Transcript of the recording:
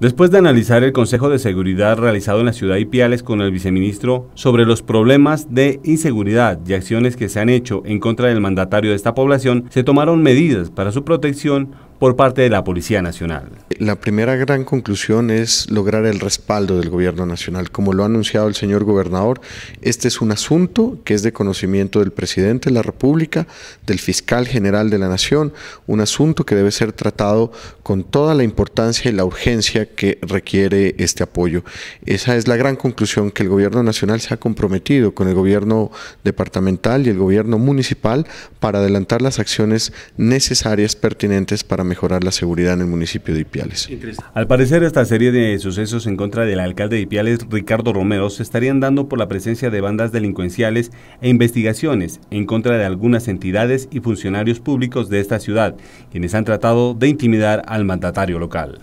Después de analizar el Consejo de Seguridad realizado en la ciudad de Ipiales con el viceministro sobre los problemas de inseguridad y acciones que se han hecho en contra del mandatario de esta población, se tomaron medidas para su protección por parte de la Policía Nacional. La primera gran conclusión es lograr el respaldo del Gobierno Nacional. Como lo ha anunciado el señor gobernador, este es un asunto que es de conocimiento del presidente de la República, del fiscal general de la Nación, un asunto que debe ser tratado con toda la importancia y la urgencia que requiere este apoyo. Esa es la gran conclusión que el Gobierno Nacional se ha comprometido con el Gobierno departamental y el Gobierno municipal para adelantar las acciones necesarias pertinentes para mejorar la seguridad en el municipio de Ipiales. Al parecer, esta serie de sucesos en contra del alcalde de Ipiales, Ricardo Romero, se estarían dando por la presencia de bandas delincuenciales e investigaciones en contra de algunas entidades y funcionarios públicos de esta ciudad, quienes han tratado de intimidar al mandatario local.